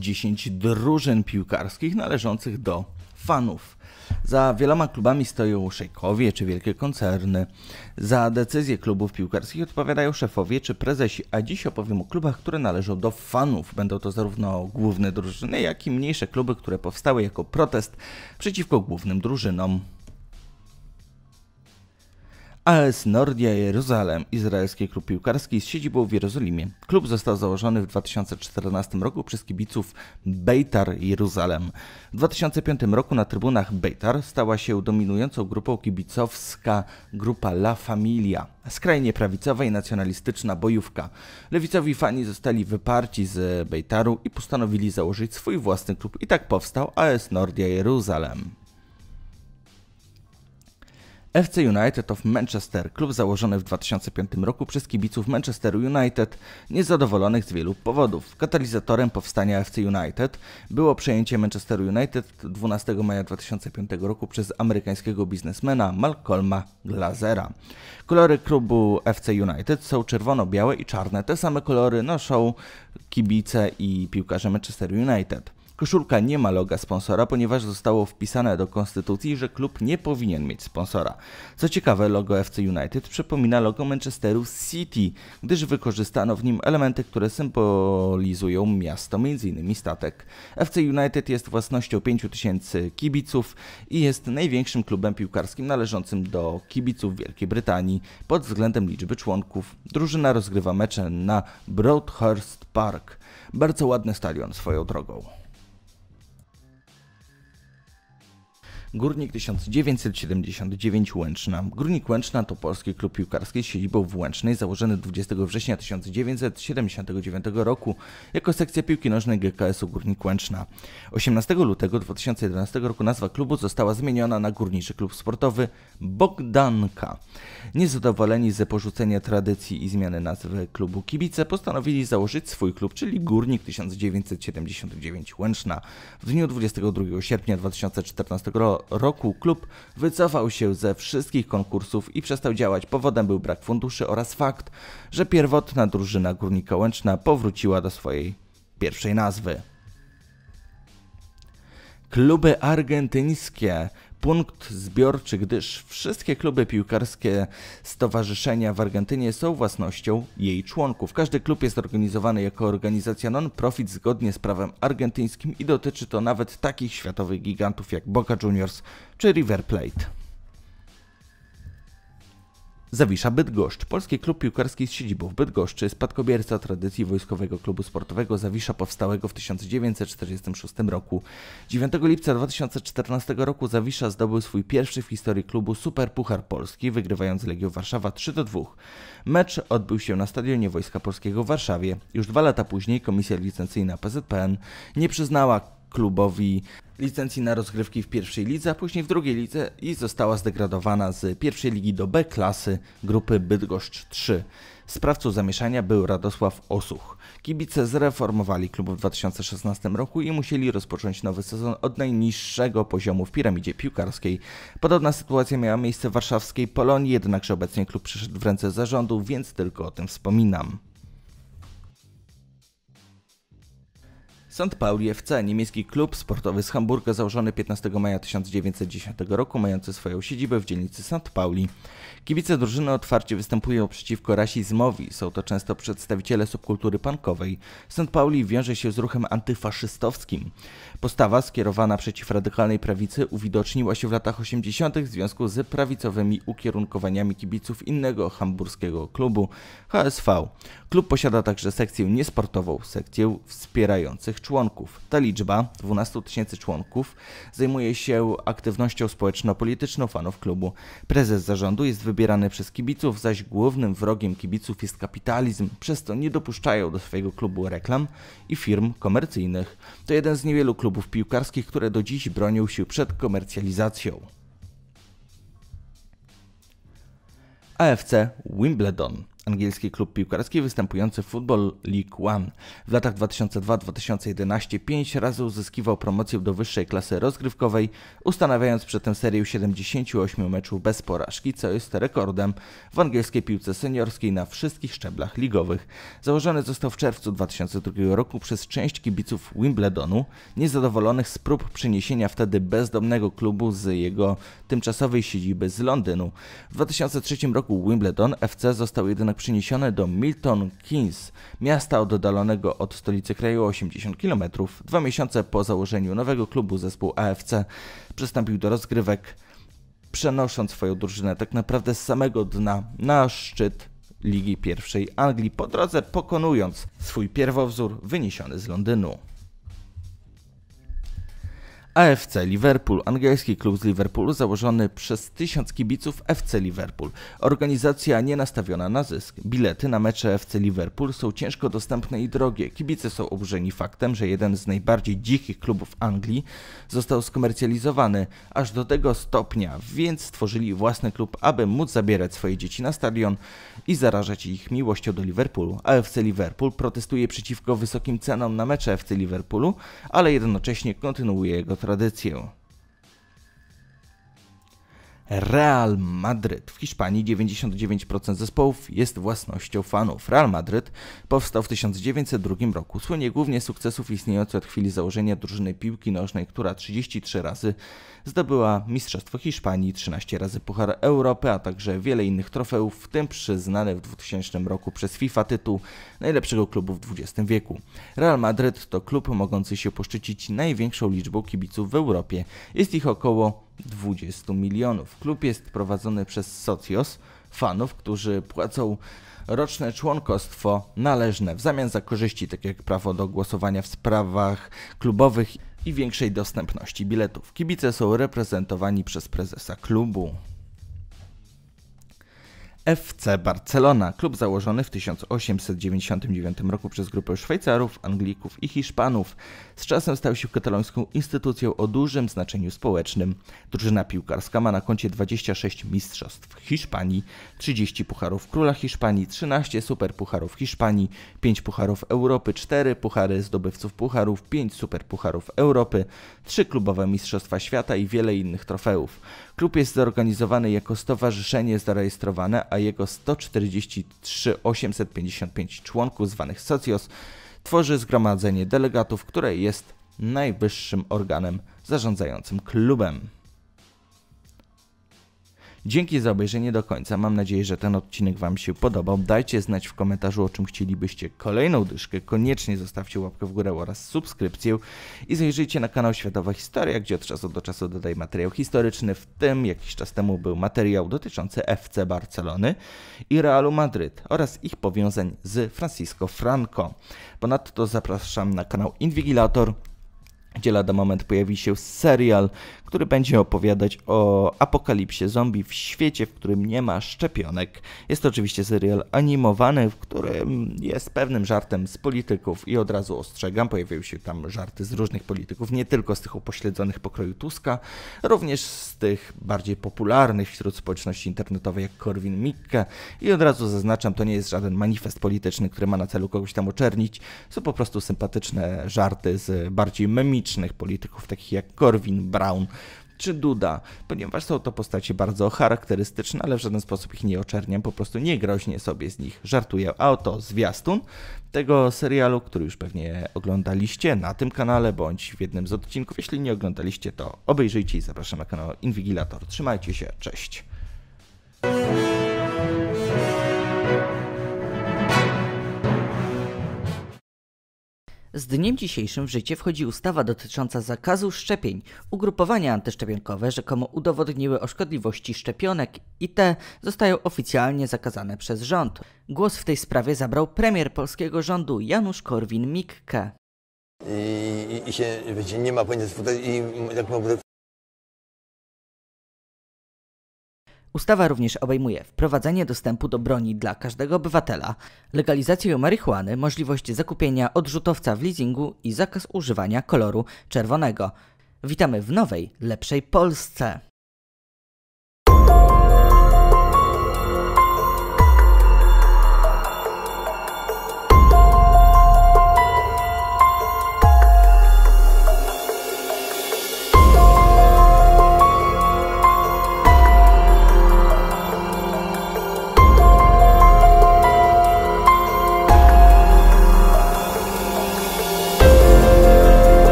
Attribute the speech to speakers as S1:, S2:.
S1: 10 drużyn piłkarskich należących do fanów. Za wieloma klubami stoją szejkowie czy wielkie koncerny. Za decyzje klubów piłkarskich odpowiadają szefowie czy prezesi, a dziś opowiem o klubach, które należą do fanów. Będą to zarówno główne drużyny, jak i mniejsze kluby, które powstały jako protest przeciwko głównym drużynom. AS Nordia Jeruzalem, izraelski klub piłkarski z siedzibą w Jerozolimie. Klub został założony w 2014 roku przez kibiców Beitar Jeruzalem. W 2005 roku na trybunach Beitar stała się dominującą grupą kibicowska grupa La Familia, skrajnie prawicowa i nacjonalistyczna bojówka. Lewicowi fani zostali wyparci z Beitaru i postanowili założyć swój własny klub i tak powstał AS Nordia Jeruzalem. FC United of Manchester, klub założony w 2005 roku przez kibiców Manchester United, niezadowolonych z wielu powodów. Katalizatorem powstania FC United było przejęcie Manchester United 12 maja 2005 roku przez amerykańskiego biznesmena Malcolma Glazera. Kolory klubu FC United są czerwono-białe i czarne. Te same kolory noszą kibice i piłkarze Manchester United. Koszulka nie ma loga sponsora, ponieważ zostało wpisane do konstytucji, że klub nie powinien mieć sponsora. Co ciekawe, logo FC United przypomina logo Manchesteru City, gdyż wykorzystano w nim elementy, które symbolizują miasto, m.in. statek. FC United jest własnością 5000 kibiców i jest największym klubem piłkarskim należącym do kibiców Wielkiej Brytanii pod względem liczby członków. Drużyna rozgrywa mecze na Broadhurst Park. Bardzo ładny stadion swoją drogą. Górnik 1979 Łęczna. Górnik Łęczna to polski klub piłkarski z siedzibą w Łęcznej, założony 20 września 1979 roku jako sekcja piłki nożnej GKS-u Górnik Łęczna. 18 lutego 2011 roku nazwa klubu została zmieniona na Górniczy Klub Sportowy Bogdanka. Niezadowoleni ze porzucenia tradycji i zmiany nazwy klubu kibice postanowili założyć swój klub, czyli Górnik 1979 Łęczna. W dniu 22 sierpnia 2014 roku roku klub wycofał się ze wszystkich konkursów i przestał działać. Powodem był brak funduszy oraz fakt, że pierwotna drużyna Górnika Łęczna powróciła do swojej pierwszej nazwy. Kluby argentyńskie punkt zbiorczy, gdyż wszystkie kluby piłkarskie stowarzyszenia w Argentynie są własnością jej członków. Każdy klub jest organizowany jako organizacja non-profit zgodnie z prawem argentyńskim i dotyczy to nawet takich światowych gigantów jak Boca Juniors czy River Plate. Zawisza Bydgoszcz. Polski klub piłkarski z siedzibą w Bydgoszczy, spadkobierca tradycji Wojskowego Klubu Sportowego Zawisza powstałego w 1946 roku. 9 lipca 2014 roku Zawisza zdobył swój pierwszy w historii klubu Super Puchar Polski, wygrywając Legię Warszawa 3-2. Mecz odbył się na Stadionie Wojska Polskiego w Warszawie. Już dwa lata później komisja licencyjna PZPN nie przyznała klubowi licencji na rozgrywki w pierwszej lidze, a później w drugiej lidze i została zdegradowana z pierwszej ligi do B klasy grupy Bydgoszcz 3. Sprawcą zamieszania był Radosław Osuch. Kibice zreformowali klub w 2016 roku i musieli rozpocząć nowy sezon od najniższego poziomu w piramidzie piłkarskiej. Podobna sytuacja miała miejsce w warszawskiej Polonii, jednakże obecnie klub przyszedł w ręce zarządu, więc tylko o tym wspominam. St. Pauli FC, niemiecki klub sportowy z Hamburga założony 15 maja 1910 roku, mający swoją siedzibę w dzielnicy St. Pauli. Kibice drużyny otwarcie występują przeciwko rasizmowi, są to często przedstawiciele subkultury punkowej. St. Pauli wiąże się z ruchem antyfaszystowskim. Postawa skierowana przeciw radykalnej prawicy uwidoczniła się w latach 80. w związku z prawicowymi ukierunkowaniami kibiców innego hamburskiego klubu, HSV. Klub posiada także sekcję niesportową, sekcję wspierających członków. Ta liczba, 12 tysięcy członków, zajmuje się aktywnością społeczno-polityczną fanów klubu. Prezes zarządu jest wybierany przez kibiców, zaś głównym wrogiem kibiców jest kapitalizm, przez to nie dopuszczają do swojego klubu reklam i firm komercyjnych. To jeden z niewielu klubów piłkarskich, które do dziś bronią się przed komercjalizacją. AFC Wimbledon angielski klub piłkarski występujący w Football League One. W latach 2002-2011 pięć razy uzyskiwał promocję do wyższej klasy rozgrywkowej, ustanawiając przy tym serię 78 meczów bez porażki, co jest rekordem w angielskiej piłce seniorskiej na wszystkich szczeblach ligowych. Założony został w czerwcu 2002 roku przez część kibiców Wimbledonu, niezadowolonych z prób przeniesienia wtedy bezdomnego klubu z jego tymczasowej siedziby z Londynu. W 2003 roku Wimbledon FC został jedynego przeniesione do Milton Keynes, miasta oddalonego od stolicy kraju 80 km. Dwa miesiące po założeniu nowego klubu zespół AFC przystąpił do rozgrywek, przenosząc swoją drużynę tak naprawdę z samego dna na szczyt Ligi Pierwszej Anglii, po drodze pokonując swój pierwowzór wyniesiony z Londynu. AFC Liverpool, angielski klub z Liverpoolu założony przez tysiąc kibiców FC Liverpool. Organizacja nie nastawiona na zysk. Bilety na mecze FC Liverpool są ciężko dostępne i drogie. Kibice są oburzeni faktem, że jeden z najbardziej dzikich klubów Anglii został skomercjalizowany aż do tego stopnia, więc stworzyli własny klub, aby móc zabierać swoje dzieci na stadion i zarażać ich miłością do Liverpoolu. AFC Liverpool protestuje przeciwko wysokim cenom na mecze FC Liverpoolu, ale jednocześnie kontynuuje jego tradycję Real Madryt. W Hiszpanii 99% zespołów jest własnością fanów. Real Madryt powstał w 1902 roku. Słynie głównie sukcesów istniejących od chwili założenia drużyny piłki nożnej, która 33 razy zdobyła Mistrzostwo Hiszpanii, 13 razy Puchar Europy, a także wiele innych trofeów, w tym przyznane w 2000 roku przez FIFA tytuł najlepszego klubu w XX wieku. Real Madryt to klub mogący się poszczycić największą liczbą kibiców w Europie. Jest ich około 20 milionów. Klub jest prowadzony przez socjos, fanów, którzy płacą roczne członkostwo należne w zamian za korzyści, takie jak prawo do głosowania w sprawach klubowych i większej dostępności biletów. Kibice są reprezentowani przez prezesa klubu. FC Barcelona, klub założony w 1899 roku przez grupę Szwajcarów, Anglików i Hiszpanów. Z czasem stał się katalońską instytucją o dużym znaczeniu społecznym. Drużyna piłkarska ma na koncie 26 mistrzostw Hiszpanii, 30 pucharów króla Hiszpanii, 13 superpucharów Hiszpanii, 5 pucharów Europy, 4 puchary zdobywców pucharów, 5 superpucharów Europy, 3 klubowe mistrzostwa świata i wiele innych trofeów. Klub jest zorganizowany jako stowarzyszenie zarejestrowane, a jego 143 855 członków zwanych socios tworzy zgromadzenie delegatów, które jest najwyższym organem zarządzającym klubem. Dzięki za obejrzenie do końca. Mam nadzieję, że ten odcinek Wam się podobał. Dajcie znać w komentarzu, o czym chcielibyście kolejną dyszkę. Koniecznie zostawcie łapkę w górę oraz subskrypcję i zajrzyjcie na kanał Światowa Historia, gdzie od czasu do czasu dodaję materiał historyczny, w tym jakiś czas temu był materiał dotyczący FC Barcelony i Realu Madryt oraz ich powiązań z Francisco Franco. Ponadto zapraszam na kanał Inwigilator, gdzie lada moment pojawi się serial, który będzie opowiadać o apokalipsie zombie w świecie, w którym nie ma szczepionek. Jest to oczywiście serial animowany, w którym jest pewnym żartem z polityków i od razu ostrzegam, pojawiają się tam żarty z różnych polityków, nie tylko z tych upośledzonych pokroju Tuska, również z tych bardziej popularnych wśród społeczności internetowej jak Korwin Mikke i od razu zaznaczam, to nie jest żaden manifest polityczny, który ma na celu kogoś tam oczernić, są po prostu sympatyczne żarty z bardziej memicznych polityków, takich jak Corwin Brown czy Duda, ponieważ są to postacie bardzo charakterystyczne, ale w żaden sposób ich nie oczerniam, po prostu nie groźnie sobie z nich żartuję. A oto zwiastun tego serialu, który już pewnie oglądaliście na tym kanale bądź w jednym z odcinków. Jeśli nie oglądaliście, to obejrzyjcie i zapraszam na kanał Inwigilator. Trzymajcie się, cześć! Z dniem dzisiejszym w życie wchodzi ustawa dotycząca zakazu szczepień. Ugrupowania antyszczepionkowe rzekomo udowodniły o szkodliwości szczepionek i te zostają oficjalnie zakazane przez rząd. Głos w tej sprawie zabrał premier polskiego rządu Janusz Korwin-Mikke. I, i, i, się wiecie, nie ma pojęcia, i jak Ustawa również obejmuje wprowadzenie dostępu do broni dla każdego obywatela, legalizację marihuany, możliwość zakupienia odrzutowca w leasingu i zakaz używania koloru czerwonego. Witamy w nowej, lepszej Polsce!